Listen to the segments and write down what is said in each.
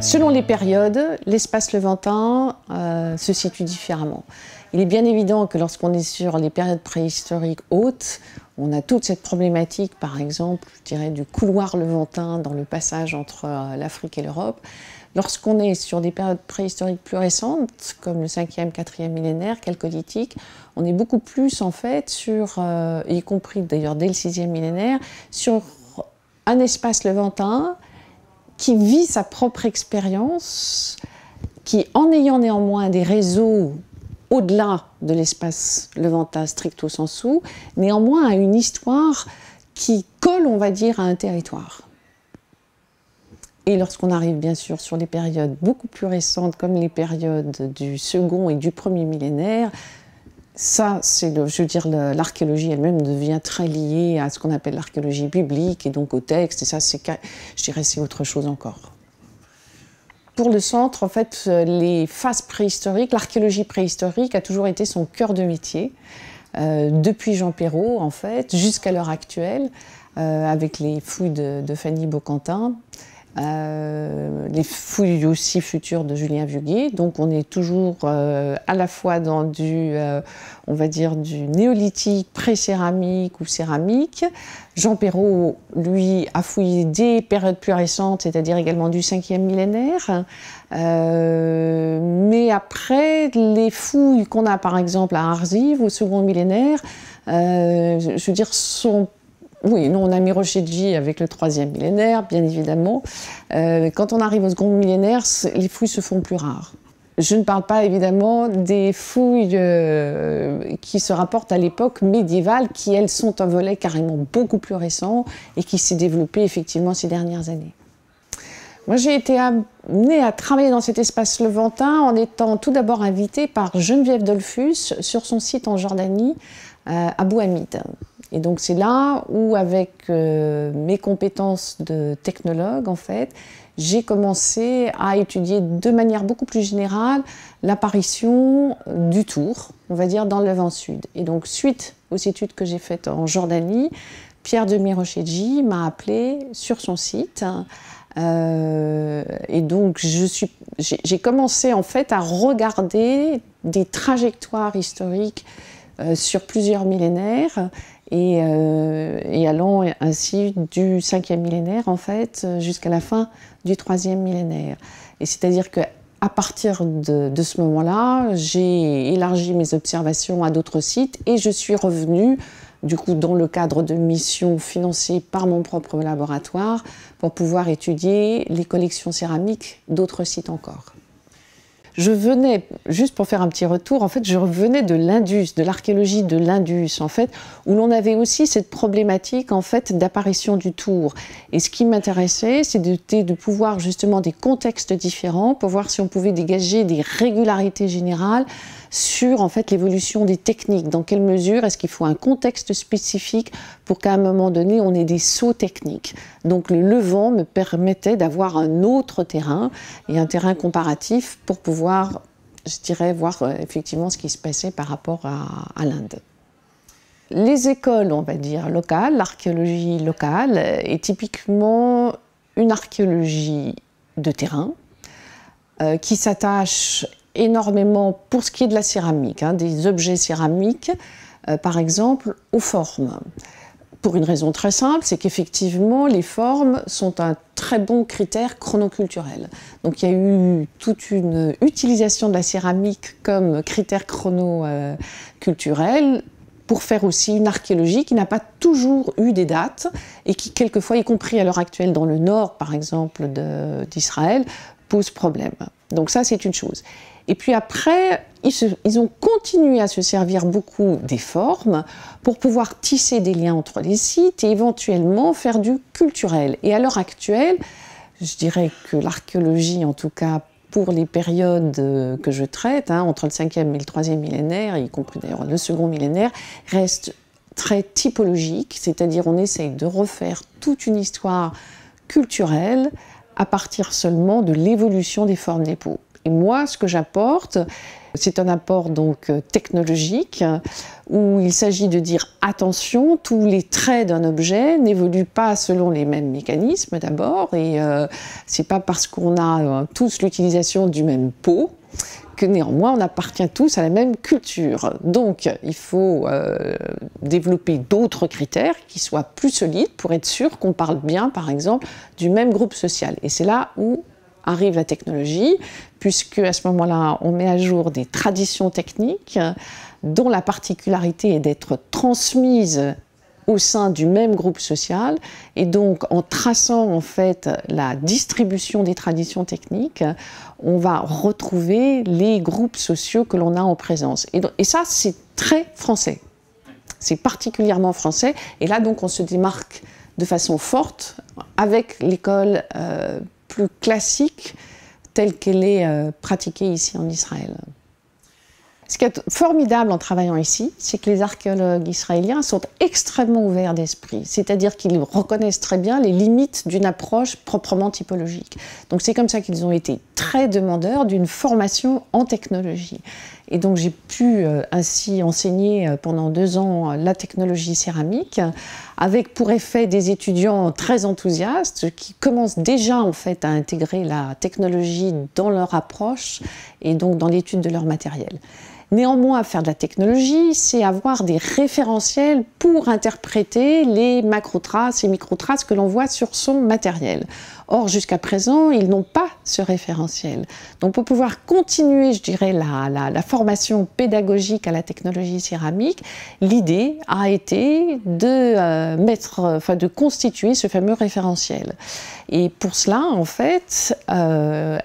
Selon les périodes, l'espace levantin euh, se situe différemment. Il est bien évident que lorsqu'on est sur les périodes préhistoriques hautes, on a toute cette problématique, par exemple, je dirais, du couloir levantin dans le passage entre euh, l'Afrique et l'Europe. Lorsqu'on est sur des périodes préhistoriques plus récentes, comme le 5e, 4e millénaire, calcolithique, on est beaucoup plus en fait sur, euh, y compris d'ailleurs dès le 6e millénaire, sur un espace levantin qui vit sa propre expérience, qui, en ayant néanmoins des réseaux au-delà de l'espace levantin stricto sensu, néanmoins a une histoire qui colle, on va dire, à un territoire. Et lorsqu'on arrive bien sûr sur les périodes beaucoup plus récentes, comme les périodes du second et du premier millénaire, ça, c'est le, je veux dire, l'archéologie elle-même devient très liée à ce qu'on appelle l'archéologie biblique et donc au texte. Et ça, c'est, je dirais, c'est autre chose encore. Pour le centre, en fait, euh, les phases préhistoriques, l'archéologie préhistorique a toujours été son cœur de métier. Euh, depuis Jean Perrault, en fait, jusqu'à l'heure actuelle, euh, avec les fouilles de, de Fanny Bocantin. Euh, les fouilles aussi futures de Julien Vugui. Donc on est toujours euh, à la fois dans du, euh, on va dire, du néolithique, pré-céramique ou céramique. Jean Perrault, lui, a fouillé des périodes plus récentes, c'est-à-dire également du 5e millénaire. mais après, les fouilles qu'on a par exemple à Arzive au second millénaire, je veux dire, sont oui, nous on a J avec le troisième millénaire, bien évidemment. Euh, quand on arrive au second millénaire, les fouilles se font plus rares. Je ne parle pas évidemment des fouilles euh, qui se rapportent à l'époque médiévale, qui elles sont un volet carrément beaucoup plus récent et qui s'est développé effectivement ces dernières années. Moi, j'ai été amenée à travailler dans cet espace levantin en étant tout d'abord invitée par Geneviève Dolphus sur son site en Jordanie, euh, à Bouhamid. Et donc c'est là où, avec euh, mes compétences de technologue, en fait, j'ai commencé à étudier de manière beaucoup plus générale l'apparition du tour, on va dire, dans le vent sud. Et donc, suite aux études que j'ai faites en Jordanie, Pierre de Mirochedji m'a appelé sur son site. Euh, et donc, j'ai commencé en fait à regarder des trajectoires historiques euh, sur plusieurs millénaires et, euh, allant ainsi du 5e millénaire en fait jusqu'à la fin du 3e millénaire. Et c'est-à-dire que à partir de, ce moment-là, j'ai élargi mes observations à d'autres sites et je suis revenue, du coup, dans le cadre de missions financées par mon propre laboratoire pour pouvoir étudier les collections céramiques d'autres sites encore je venais, juste pour faire un petit retour, en fait, je revenais de l'Indus, de l'archéologie de l'Indus, en fait, où l'on avait aussi cette problématique, en fait, d'apparition du tour. Et ce qui m'intéressait, c'était de, de pouvoir, justement, des contextes différents, pour voir si on pouvait dégager des régularités générales, sur en fait l'évolution des techniques. Dans quelle mesure est-ce qu'il faut un contexte spécifique pour qu'à un moment donné on ait des sauts techniques. Donc le levant me permettait d'avoir un autre terrain et un terrain comparatif pour pouvoir, je dirais, voir euh, effectivement ce qui se passait par rapport à, à l'Inde. Les écoles, on va dire, locales, l'archéologie locale euh, est typiquement une archéologie de terrain, euh, qui s'attache énormément, pour ce qui est de la céramique, hein, des objets céramiques, euh, par exemple, aux formes. Pour une raison très simple, c'est qu'effectivement, les formes sont un très bon critère chronoculturel. Donc il y a eu toute une utilisation de la céramique comme critère chronoculturel euh, pour faire aussi une archéologie qui n'a pas toujours eu des dates et qui, quelquefois, y compris à l'heure actuelle dans le nord, par exemple, d'Israël, pose problème. Donc ça, c'est une chose. Et puis après, ils, ont continué à se servir beaucoup des formes pour pouvoir tisser des liens entre les sites et éventuellement faire du culturel. Et à l'heure actuelle, je dirais que l'archéologie, en tout cas pour les périodes euh, que je traite, hein, entre le 5e et le 3e millénaire, y compris d'ailleurs le 2e millénaire, reste très typologique, c'est-à-dire on essaye de refaire toute une histoire culturelle à partir seulement de l'évolution des formes des peaux. Et moi, ce que j'apporte, c'est un apport donc euh, technologique où il s'agit de dire attention, tous les traits d'un objet n'évoluent pas selon les mêmes mécanismes d'abord, et euh, c'est pas parce qu'on a euh, tous l'utilisation du même pot que néanmoins on appartient tous à la même culture. Donc il faut développer d'autres critères qui soient plus solides pour être sûr qu'on parle bien par exemple du même groupe social. Et c'est là où arrive la technologie, puisque à ce moment-là, on met à jour des traditions techniques dont la particularité est d'être transmise au sein du même groupe social et donc en traçant en fait la distribution des traditions techniques, on va retrouver les groupes sociaux que l'on a en présence. Et, ça, c'est très français. C'est particulièrement français. Et là, donc, on se démarque de façon forte avec l'école euh, plus classique telle qu'elle est euh, pratiquée ici en Israël. Ce qui est formidable en travaillant ici, c'est que les archéologues israéliens sont extrêmement ouverts d'esprit, c'est-à-dire qu'ils reconnaissent très bien les limites d'une approche proprement typologique. Donc c'est comme ça qu'ils ont été très demandeur d'une formation en technologie. Et donc j'ai pu euh, ainsi enseigner euh, pendant deux ans la technologie céramique, avec pour effet des étudiants très enthousiastes qui commencent déjà en fait à intégrer la technologie dans leur approche et donc dans l'étude de leur matériel. Néanmoins, faire de la technologie, c'est avoir des référentiels pour interpréter les macro-traces et micro-traces que l'on voit sur son matériel. Or, jusqu'à présent, ils n'ont pas ce référentiel. Donc, pour pouvoir continuer, je dirais, la, formation pédagogique à la technologie céramique, l'idée a été de euh, mettre, enfin, de constituer ce fameux référentiel. Et pour cela, en fait, euh,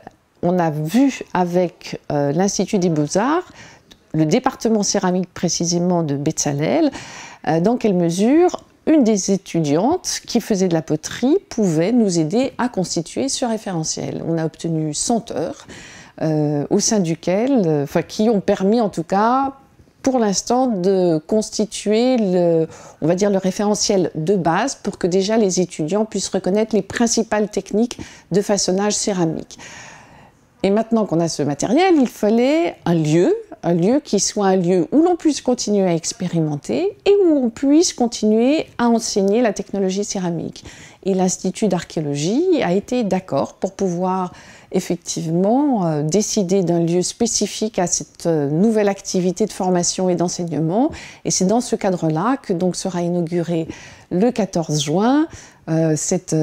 on a vu avec euh, l'Institut des Beaux-Arts le département céramique précisément de Betzalel, euh, dans quelle mesure une des étudiantes qui faisait de la poterie pouvait nous aider à constituer ce référentiel. On a obtenu 100 heures euh, au sein duquel, euh, enfin, qui ont permis en tout cas pour l'instant de constituer le, on va dire le référentiel de base pour que déjà les étudiants puissent reconnaître les principales techniques de façonnage céramique. Et maintenant qu'on a ce matériel, il fallait un lieu un lieu qui soit un lieu où l'on puisse continuer à expérimenter et où on puisse continuer à enseigner la technologie céramique. Et l'Institut d'archéologie a été d'accord pour pouvoir effectivement euh, décider d'un lieu spécifique à cette euh, nouvelle activité de formation et d'enseignement. Et c'est dans ce cadre-là que donc sera inaugurée le 14 juin euh, cette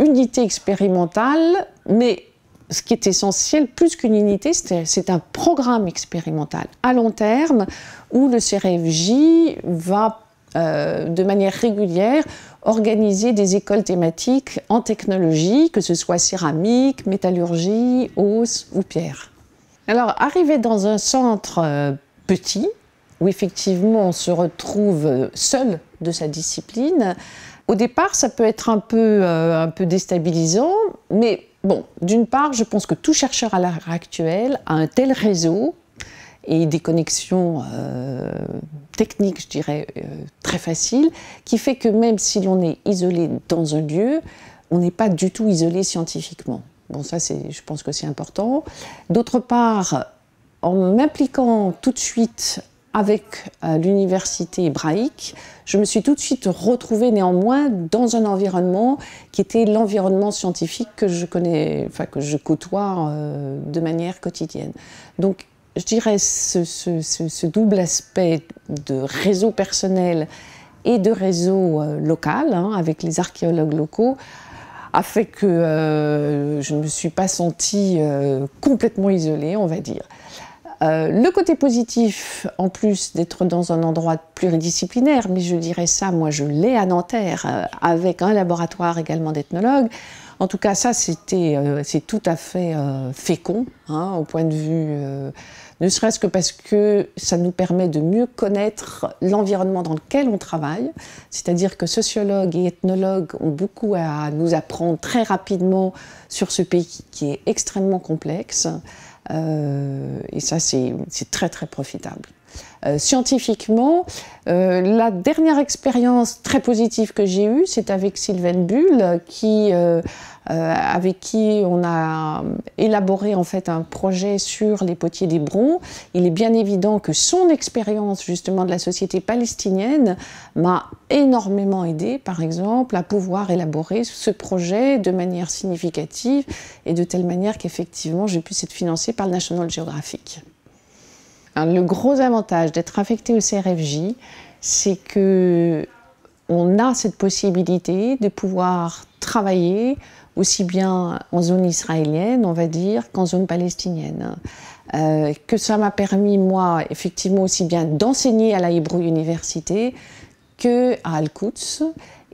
unité expérimentale, mais ce qui est essentiel, plus qu'une unité, c'est un programme expérimental à long terme où le CRFJ va euh, de manière régulière organiser des écoles thématiques en technologie, que ce soit céramique, métallurgie, os ou pierre. Alors, arriver dans un centre euh, petit, où effectivement on se retrouve euh, seul de sa discipline, au départ ça peut être un peu, un peu déstabilisant, mais Bon, d'une part, je pense que tout chercheur à l'heure actuelle a un tel réseau et des connexions euh, techniques, je dirais, euh, très faciles, qui fait que même si l'on est isolé dans un lieu, on n'est pas du tout isolé scientifiquement. Bon, ça, je pense que c'est important. D'autre part, en m'impliquant tout de suite avec euh, l'université hébraïque, je me suis tout de suite retrouvée néanmoins dans un environnement qui était l'environnement scientifique que je connais, enfin que je côtoie euh, de manière quotidienne. Donc, je dirais ce, ce, double aspect de réseau personnel et de réseau euh, local hein, avec les archéologues locaux a fait que je ne me suis pas sentie complètement isolée, on va dire. Euh, le côté positif, en plus d'être dans un endroit pluridisciplinaire, mais je dirais ça, moi je l'ai à Nanterre, euh, avec un laboratoire également d'ethnologues. En tout cas, ça, euh, c'est tout à fait fécond, hein, au point de vue, ne serait-ce que parce que ça nous permet de mieux connaître l'environnement dans lequel on travaille. C'est-à-dire que sociologues et ethnologues ont beaucoup à nous apprendre très rapidement sur ce pays qui est extrêmement complexe. Euh, et ça, c'est très très profitable. Euh, scientifiquement, euh, la dernière expérience très positive que j'ai eue, c'est avec Sylvain Bull, qui, avec qui on a élaboré en fait un projet sur les potiers des brons. Il est bien évident que son expérience justement de la société palestinienne m'a énormément aidé, par exemple, à pouvoir élaborer ce projet de manière significative et de telle manière qu'effectivement, j'ai pu être financée par le National Geographic. Hein, le gros avantage d'être affecté au CRFJ, c'est que on a cette possibilité de pouvoir travailler aussi bien en zone israélienne, on va dire, qu'en zone palestinienne. Euh, que ça m'a permis, moi, effectivement, aussi bien d'enseigner à la Hebrew Université que à Al-Quds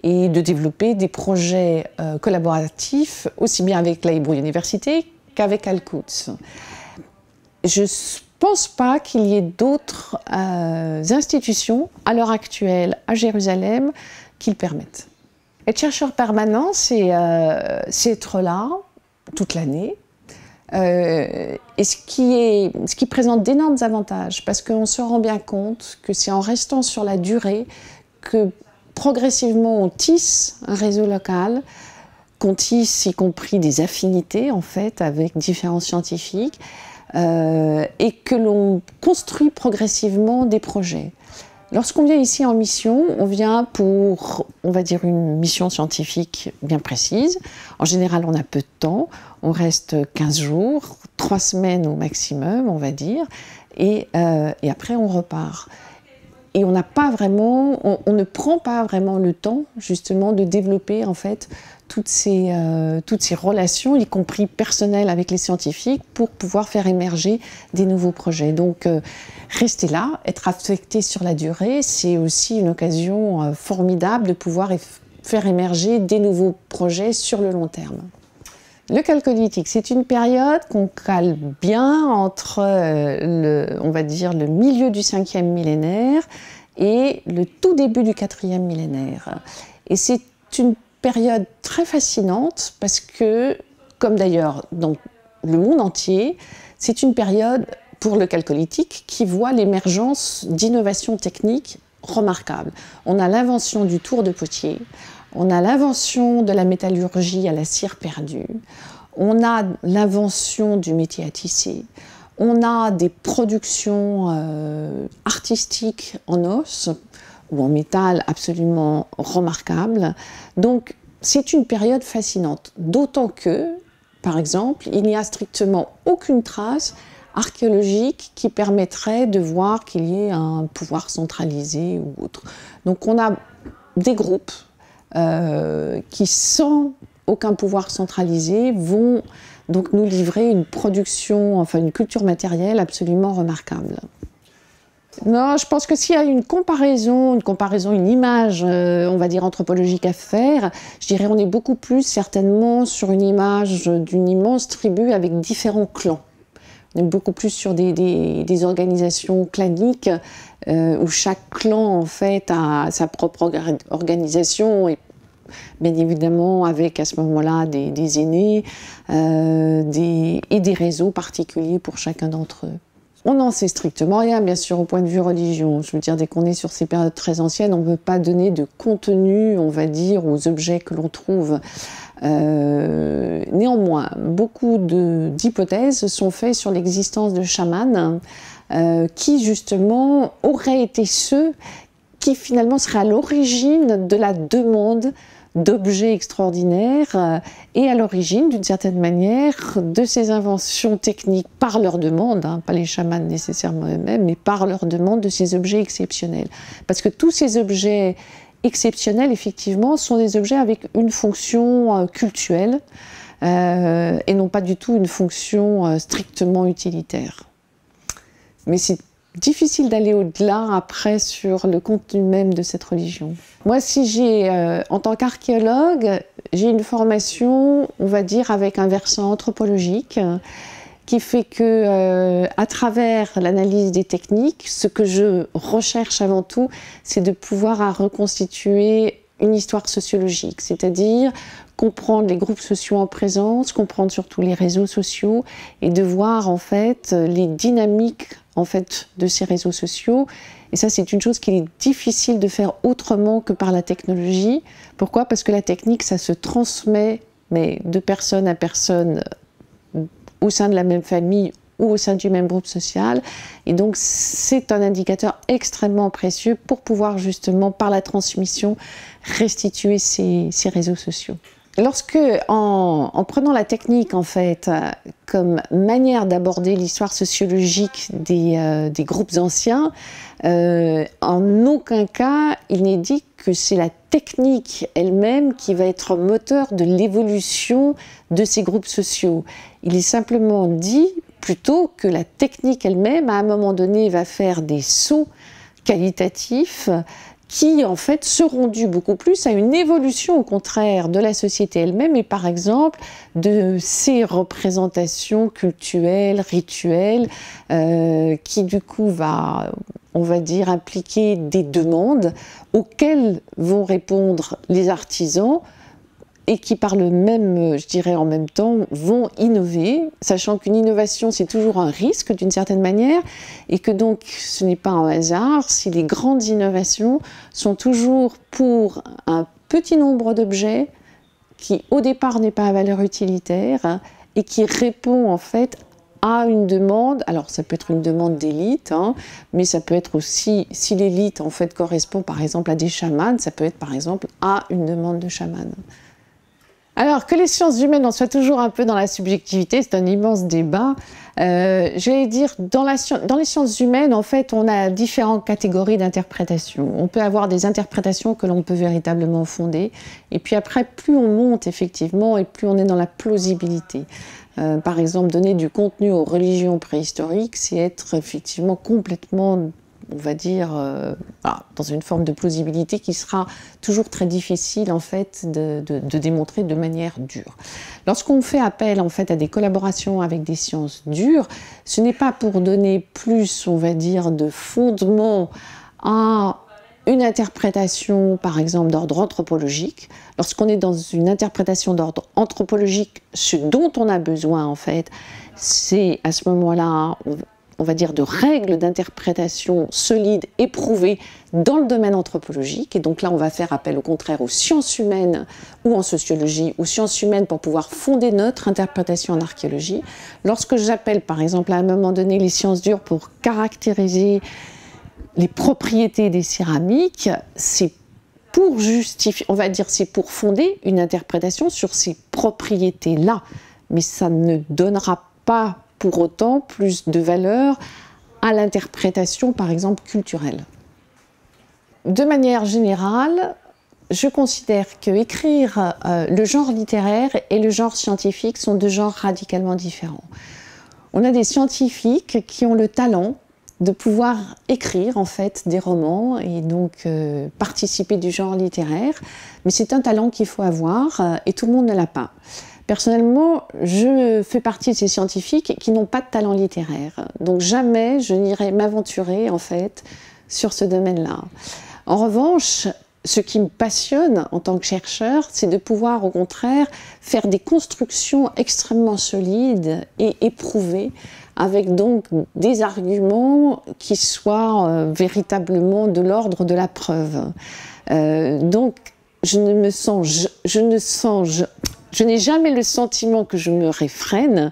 et de développer des projets euh, collaboratifs, aussi bien avec la Hebrew Université qu'avec al Je ne pense pas qu'il y ait d'autres euh, institutions à l'heure actuelle à Jérusalem qui le permettent. Être chercheur permanent, euh, c'est être là toute l'année. et ce qui, est, ce qui présente d'énormes avantages, parce qu'on se rend bien compte que c'est en restant sur la durée que progressivement, on tisse un réseau local qu'on tisse, y compris des affinités en fait avec différents scientifiques, euh, et que l'on construit progressivement des projets. Lorsqu'on vient ici en mission, on vient pour, on va dire, une mission scientifique bien précise. En général, on a peu de temps, on reste 15 jours, 3 semaines au maximum, on va dire, et euh, après on repart et on n'a pas vraiment, on, ne prend pas vraiment le temps justement de développer en fait euh, toutes ces, relations, y compris personnelles avec les scientifiques, pour pouvoir faire émerger des nouveaux projets. Donc euh, rester là, être affecté sur la durée, c'est aussi une occasion euh, formidable de pouvoir faire émerger des nouveaux projets sur le long terme. Le calcolithique, c'est une période qu'on cale bien entre, euh, le, on va dire, le milieu du 5e millénaire et le tout début du 4e millénaire. Et c'est une période très fascinante parce que, comme d'ailleurs dans le monde entier, c'est une période pour le calcolithique qui voit l'émergence d'innovations techniques remarquables. On a l'invention du tour de potier, on a l'invention de la métallurgie à la cire perdue. On a l'invention du métier à tisser. On a des productions euh, artistiques en os ou en métal absolument remarquables. Donc c'est une période fascinante, d'autant que, par exemple, il n'y a strictement aucune trace archéologique qui permettrait de voir qu'il y ait un pouvoir centralisé ou autre. Donc on a des groupes euh, qui, sans aucun pouvoir centralisé, vont donc nous livrer une production, enfin une culture matérielle absolument remarquable. Non, je pense que s'il y a une comparaison, une comparaison, une image, euh, on va dire anthropologique à faire, je dirais on est beaucoup plus certainement sur une image d'une immense tribu avec différents clans beaucoup plus sur des, organisations claniques euh, où chaque clan en fait a sa propre organisation et bien évidemment avec à ce moment-là des, aînés euh, et des réseaux particuliers pour chacun d'entre eux. On n'en sait strictement rien, bien sûr, au point de vue religion. Je veux dire, dès qu'on est sur ces périodes très anciennes, on ne veut pas donner de contenu, on va dire, aux objets que l'on trouve. Euh, néanmoins, beaucoup d'hypothèses sont faites sur l'existence de chamans euh, qui, justement, auraient été ceux qui, finalement, seraient à l'origine de la demande d'objets extraordinaires euh, et à l'origine, d'une certaine manière, de ces inventions techniques par leur demande, hein, pas les chamans nécessairement eux-mêmes, mais par leur demande de ces objets exceptionnels. Parce que tous ces objets exceptionnels, effectivement, sont des objets avec une fonction euh, cultuelle euh, et non pas du tout une fonction strictement utilitaire. Mais c'est difficile d'aller au-delà après sur le contenu même de cette religion. Moi, si j'ai, euh, en tant qu'archéologue, j'ai une formation, on va dire, avec un versant anthropologique qui fait que, euh, à travers l'analyse des techniques, ce que je recherche avant tout, c'est de pouvoir reconstituer une histoire sociologique, c'est-à-dire comprendre les groupes sociaux en présence, comprendre surtout les réseaux sociaux et de voir en fait euh, les dynamiques en fait de ces réseaux sociaux. Et ça, c'est une chose qu'il est difficile de faire autrement que par la technologie. Pourquoi Parce que la technique, ça se transmet mais de personne à personne euh, au sein de la même famille ou au sein du même groupe social. Et donc, c'est un indicateur extrêmement précieux pour pouvoir justement, par la transmission, restituer ces, ces réseaux sociaux lorsque, en, prenant la technique, en fait, euh, comme manière d'aborder l'histoire sociologique des, euh, groupes anciens, euh, en aucun cas il n'est dit que c'est la technique elle-même qui va être moteur de l'évolution de ces groupes sociaux. Il est simplement dit plutôt que la technique elle-même, à un moment donné, va faire des sauts qualitatifs qui en fait seront dus beaucoup plus à une évolution au contraire de la société elle-même et par exemple de ces représentations culturelles, rituelles, euh, qui du coup va, on va dire, impliquer des demandes auxquelles vont répondre les artisans et qui par le même, je dirais en même temps, vont innover, sachant qu'une innovation c'est toujours un risque d'une certaine manière et que donc ce n'est pas un hasard si les grandes innovations sont toujours pour un petit nombre d'objets qui au départ n'est pas à valeur utilitaire et qui répond en fait à une demande, alors ça peut être une demande d'élite, hein, mais ça peut être aussi, si l'élite en fait correspond par exemple à des chamans, ça peut être par exemple à une demande de chamans. Alors, que les sciences humaines en soient toujours un peu dans la subjectivité, c'est un immense débat. Euh, J'allais dire, dans, la, dans, les sciences humaines, en fait, on a différentes catégories d'interprétations. On peut avoir des interprétations que l'on peut véritablement fonder, et puis après, plus on monte effectivement, et plus on est dans la plausibilité. Euh, par exemple, donner du contenu aux religions préhistoriques, c'est être effectivement complètement on va dire, euh, ah, dans une forme de plausibilité qui sera toujours très difficile en fait de, démontrer de manière dure. Lorsqu'on fait appel en fait à des collaborations avec des sciences dures, ce n'est pas pour donner plus, on va dire, de fondement à une interprétation, par exemple, d'ordre anthropologique. Lorsqu'on est dans une interprétation d'ordre anthropologique, ce dont on a besoin, en fait, c'est à ce moment-là, on va dire, de règles d'interprétation solides, éprouvées dans le domaine anthropologique. Et donc là, on va faire appel au contraire aux sciences humaines ou en sociologie, aux sciences humaines pour pouvoir fonder notre interprétation en archéologie. Lorsque j'appelle, par exemple, à un moment donné, les sciences dures pour caractériser les propriétés des céramiques, c'est pour justifier, on va dire, c'est pour fonder une interprétation sur ces propriétés-là. Mais ça ne donnera pas pour autant plus de valeur à l'interprétation, par exemple, culturelle. De manière générale, je considère que écrire euh, le genre littéraire et le genre scientifique sont deux genres radicalement différents. On a des scientifiques qui ont le talent de pouvoir écrire en fait des romans et donc euh, participer du genre littéraire, mais c'est un talent qu'il faut avoir euh, et tout le monde ne l'a pas. Personnellement, je fais partie de ces scientifiques qui n'ont pas de talent littéraire. Donc jamais je n'irai m'aventurer en fait sur ce domaine-là. En revanche, ce qui me passionne en tant que chercheur, c'est de pouvoir au contraire faire des constructions extrêmement solides et éprouvées avec donc des arguments qui soient euh, véritablement de l'ordre de la preuve. Euh, donc je ne me sens, je, ne sens, je n'ai jamais le sentiment que je me réfrène,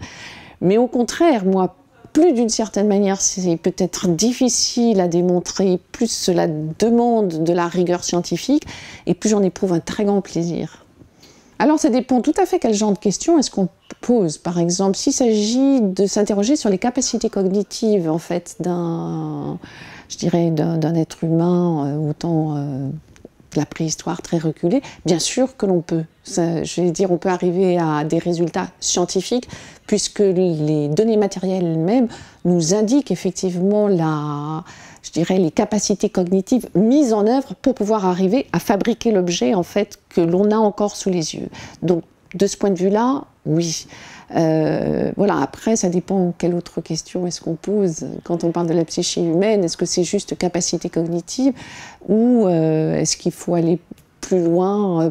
mais au contraire, moi, plus d'une certaine manière, c'est peut-être difficile à démontrer, plus cela demande de la rigueur scientifique, et plus j'en éprouve un très grand plaisir. Alors ça dépend tout à fait quel genre de question est-ce qu'on pose. Par exemple, s'il s'agit de s'interroger sur les capacités cognitives en fait d'un, je dirais d'un être humain, euh, autant euh, la préhistoire très reculée, bien sûr que l'on peut. je vais dire, on peut arriver à des résultats scientifiques puisque les données matérielles elles-mêmes nous indiquent effectivement la, je dirais, les capacités cognitives mises en œuvre pour pouvoir arriver à fabriquer l'objet en fait que l'on a encore sous les yeux. Donc de ce point de vue-là, oui. Euh, voilà, après, ça dépend quelle autre question est-ce qu'on pose. Quand on parle de la psyché humaine, est-ce que c'est juste capacité cognitive ou euh, est-ce qu'il faut aller plus loin euh?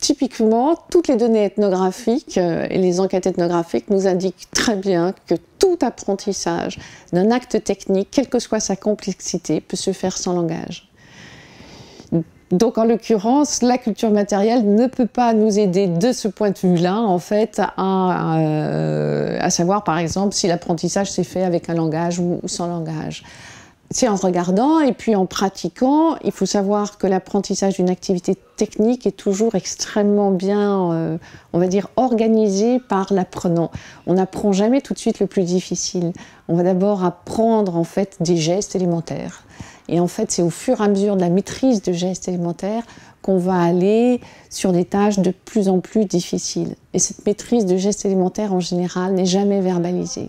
Typiquement, toutes les données ethnographiques et les enquêtes ethnographiques nous indiquent très bien que tout apprentissage d'un acte technique, quelle que soit sa complexité, peut se faire sans langage. Donc en l'occurrence, la culture matérielle ne peut pas nous aider de ce point de vue-là, en fait, à, euh, savoir par exemple si l'apprentissage s'est fait avec un langage ou, sans langage. C'est en regardant et puis en pratiquant. Il faut savoir que l'apprentissage d'une activité technique est toujours extrêmement bien, euh, on va dire, organisé par l'apprenant. On n'apprend jamais tout de suite le plus difficile. On va d'abord apprendre en fait des gestes élémentaires. Et en fait, c'est au fur et à mesure de la maîtrise de gestes élémentaires qu'on va aller sur des tâches de plus en plus difficiles. Et cette maîtrise de gestes élémentaires en général, n'est jamais verbalisée.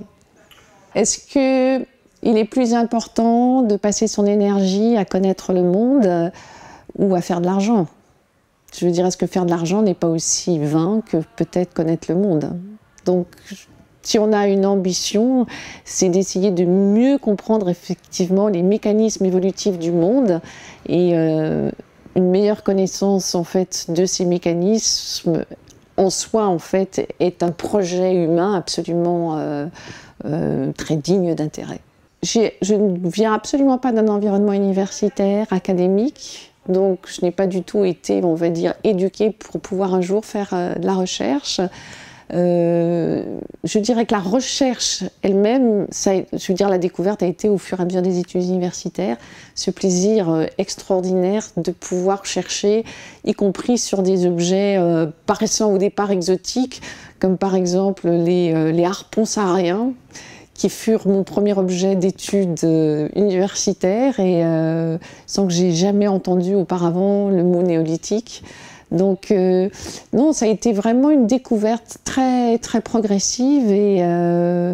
Est-ce que il est plus important de passer son énergie à connaître le monde euh, ou à faire de l'argent Je veux dire, est-ce que faire de l'argent n'est pas aussi vain que peut-être connaître le monde Donc, si on a une ambition, c'est d'essayer de mieux comprendre effectivement les mécanismes évolutifs du monde et euh, une meilleure connaissance en fait de ces mécanismes en soi en fait est un projet humain absolument euh, euh, très digne d'intérêt. Je ne viens absolument pas d'un environnement universitaire, académique, donc je n'ai pas du tout été, on va dire, éduquée pour pouvoir un jour faire de la recherche. Euh, je dirais que la recherche elle-même, je veux dire la découverte a été au fur et à mesure des études universitaires, ce plaisir euh, extraordinaire de pouvoir chercher, y compris sur des objets euh, paraissant au départ exotiques, comme par exemple les, harpons sahariens qui furent mon premier objet d'études universitaires et sans que j'ai jamais entendu auparavant le mot néolithique. Donc euh, non, ça a été vraiment une découverte très très progressive euh,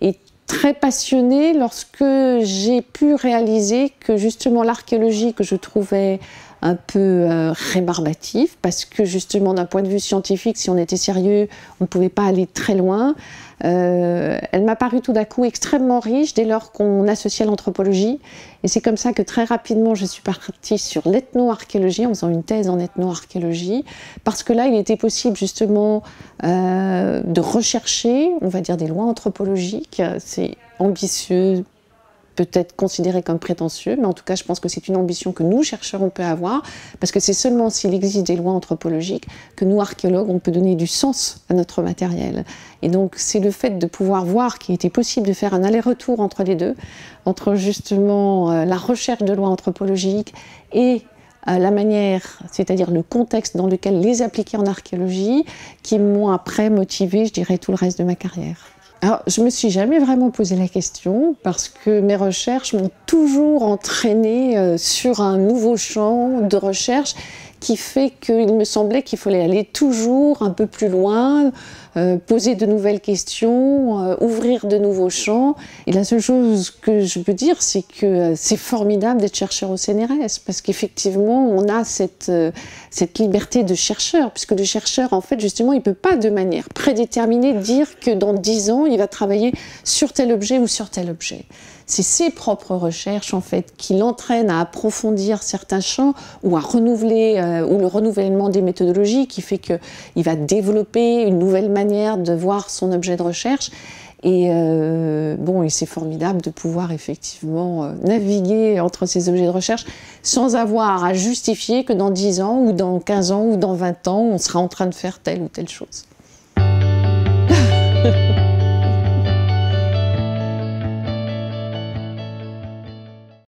et très passionnée lorsque j'ai pu réaliser que justement l'archéologie que je trouvais un peu euh, rébarbatif, parce que justement, d'un point de vue scientifique, si on était sérieux, on ne pouvait pas aller très loin. Euh, elle m'a paru tout d'un coup extrêmement riche dès lors qu'on associait l'anthropologie. Et c'est comme ça que très rapidement, je suis partie sur l'ethnoarchéologie, en faisant une thèse en ethnoarchéologie, parce que là, il était possible justement euh, de rechercher, on va dire, des lois anthropologiques. C'est ambitieux, peut être considéré comme prétentieux, mais en tout cas, je pense que c'est une ambition que nous, chercheurs, on peut avoir, parce que c'est seulement s'il existe des lois anthropologiques que nous, archéologues, on peut donner du sens à notre matériel. Et donc, c'est le fait de pouvoir voir qu'il était possible de faire un aller-retour entre les deux, entre justement euh, la recherche de lois anthropologiques et euh, la manière, c'est-à-dire le contexte dans lequel les appliquer en archéologie, qui m'ont après motivé, je dirais, tout le reste de ma carrière. Alors, je me suis jamais vraiment posé la question parce que mes recherches m'ont toujours entraîné euh, sur un nouveau champ de recherche qui fait qu'il me semblait qu'il fallait aller toujours un peu plus loin, euh, poser de nouvelles questions, euh, ouvrir de nouveaux champs. Et la seule chose que je peux dire, c'est que euh, c'est formidable d'être chercheur au CNRS, parce qu'effectivement, on a cette, liberté de chercheur, puisque le chercheur, en fait, justement, il ne peut pas de manière prédéterminée dire que dans dix ans, il va travailler sur tel objet ou sur tel objet c'est ses propres recherches en fait qui l'entraînent à approfondir certains champs ou à renouveler euh, ou le renouvellement des méthodologies qui fait que il va développer une nouvelle manière de voir son objet de recherche. Et euh, bon, c'est formidable de pouvoir effectivement euh, naviguer entre ces objets de recherche sans avoir à justifier que dans 10 ans ou dans 15 ans ou dans 20 ans, on sera en train de faire telle ou telle chose.